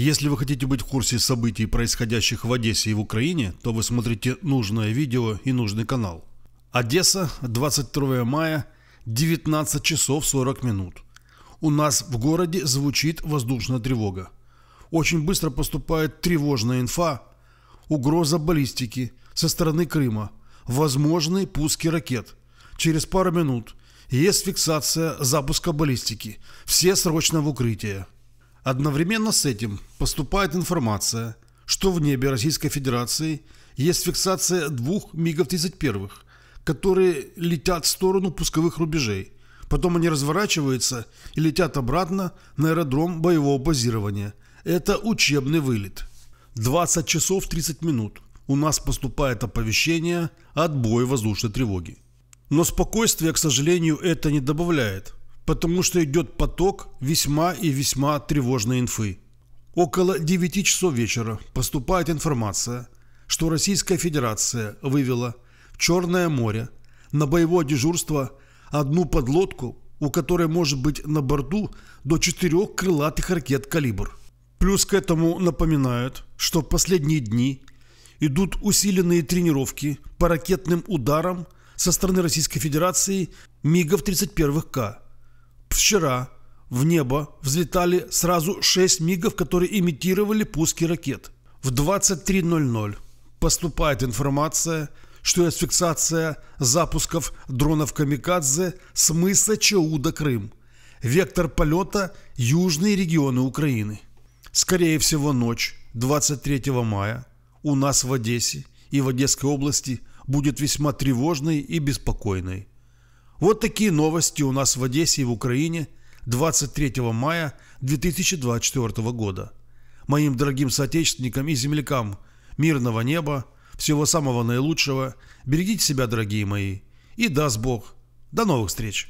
Если вы хотите быть в курсе событий, происходящих в Одессе и в Украине, то вы смотрите нужное видео и нужный канал. Одесса, 22 мая, 19 часов 40 минут. У нас в городе звучит воздушная тревога. Очень быстро поступает тревожная инфа, угроза баллистики со стороны Крыма, возможны пуски ракет. Через пару минут есть фиксация запуска баллистики. Все срочно в укрытие. Одновременно с этим поступает информация, что в небе Российской Федерации есть фиксация двух МиГов-31, которые летят в сторону пусковых рубежей. Потом они разворачиваются и летят обратно на аэродром боевого базирования. Это учебный вылет. 20 часов 30 минут. У нас поступает оповещение «Отбой воздушной тревоги». Но спокойствие, к сожалению, это не добавляет – потому что идет поток весьма и весьма тревожной инфы. Около 9 часов вечера поступает информация, что Российская Федерация вывела в Черное море на боевое дежурство одну подлодку, у которой может быть на борту до четырех крылатых ракет «Калибр». Плюс к этому напоминают, что в последние дни идут усиленные тренировки по ракетным ударам со стороны Российской Федерации МИГов 31К – вчера в небо взлетали сразу 6 мигов, которые имитировали пуски ракет. В 23.00 поступает информация, что есть фиксация запусков дронов «Камикадзе» с мыса Чауда Крым. Вектор полета – южные регионы Украины. Скорее всего, ночь 23 мая у нас в Одессе и в Одесской области будет весьма тревожной и беспокойной. Вот такие новости у нас в Одессе и в Украине 23 мая 2024 года. Моим дорогим соотечественникам и землякам мирного неба, всего самого наилучшего, берегите себя, дорогие мои, и даст Бог. До новых встреч!